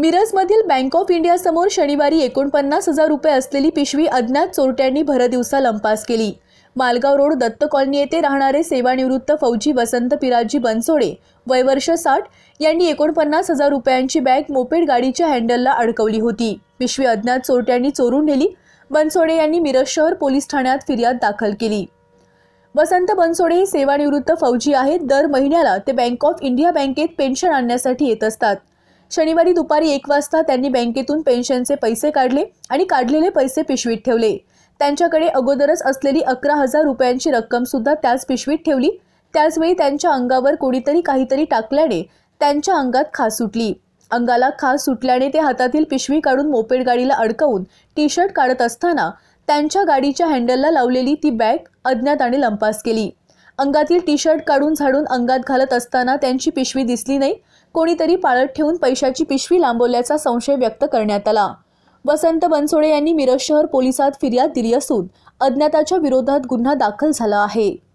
मिरजमधील bank of इंडियासमोर शनिवारी एकोणपन्नास हजार रुपये असलेली पिशवी अज्ञात चोरट्यांनी भरदिवसा लंपास केली मालगाव रोड दत्त कॉलनी येथे राहणारे सेवानिवृत्त फौजी वसंत पिराजी बनसोडे वयवर्ष साठ यांनी एकोणपन्नास हजार रुपयांची बॅग मोपेड गाडीच्या हँडलला अडकवली होती पिशवी अज्ञात चोरट्यांनी चोरून नेली बनसोडे यांनी मिरज शहर पोलीस ठाण्यात फिर्याद दाखल केली वसंत बनसोडे हे सेवानिवृत्त फौजी आहेत दर महिन्याला ते बँक ऑफ इंडिया बँकेत पेन्शन आणण्यासाठी येत असतात शनिवारी दुपारी एक वाजता त्यांनी बँकेतून पेन्शनचे पैसे काढले आणि काढलेले पैसे पिशवीत ठेवले त्यांच्याकडे अगोदरच असलेली अकरा हजार रुपयांची रक्कम सुद्धा त्याच पिशवीत ठेवली त्याचवेळी त्यांच्या अंगावर कोणीतरी काहीतरी टाकल्याने त्यांच्या अंगात खास सुटली अंगाला खास सुटल्याने ते हातातील पिशवी काढून मोपेड गाडीला अडकवून टी शर्ट काढत असताना त्यांच्या गाडीच्या हँडलला लावलेली ती बॅग अज्ञाताने लंपास केली अंगातील टी शर्ट काढून झाडून अंगात घालत असताना त्यांची पिशवी दिसली नाही कोणीतरी पाळत ठेवून पैशाची पिशवी लांबवल्याचा संशय व्यक्त करण्यात आला वसंत बनसोडे यांनी मिरज शहर पोलिसात फिर्याद दिली असून अज्ञाताच्या विरोधात गुन्हा दाखल झाला आहे